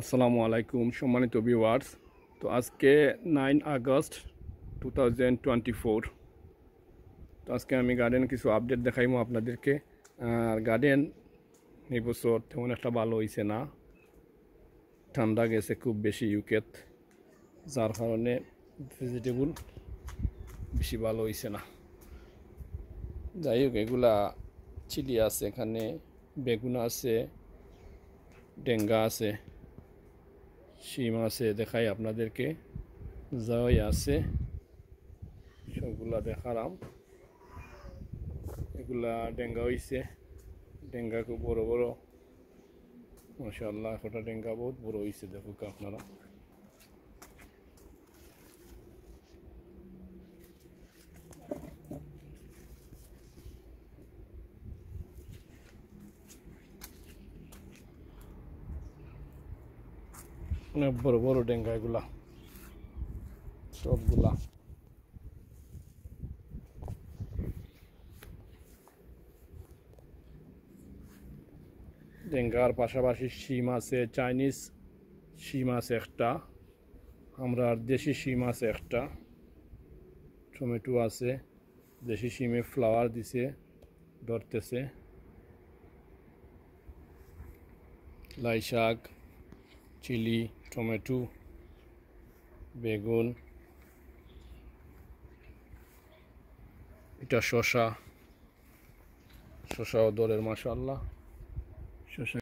আসসালামু আলাইকুম সম্মানিত ভিউয়ার্স তো আজকে nine August two thousand twenty four তো আজকে আমি গার্ডেন কিছু আপডেট দেখাইমো আপনাদেরকে আর গার্ডেন এই বছর তেমন একটা ভালো হয়েছে না ঠান্ডা গেছে খুব বেশি ইউকেত যার কারণে ভেজিটেবল বেশি ভালো হয়েছে না যাই হোক এগুলা চিলি আছে এখানে বেগুন আছে ডেঙ্গা আছে শিম আছে দেখাই আপনাদেরকে যাই আছে সবগুলা দেখালাম এগুলা ডেঙ্গা হয়েছে ডেঙ্গা খুব বড় বড় মাসাল্লাহ ফোটা ডেঙ্গা বহুত বড় হয়েছে দেখুক আপনারা অনেক বড় বড় ডেঙ্গা এগুলা সবগুলা ডেঙ্গার পাশাপাশি শিম আছে চাইনিজ শিম আছে একটা আমরা দেশি শিম আছে একটা টমেটো আছে দেশি শিমে ফ্লাওয়ার দিছে ধরতেছে লাই শাক চিলি টমেটো বেগুন এটা শসা শসাও দরের মাসা আল্লাহ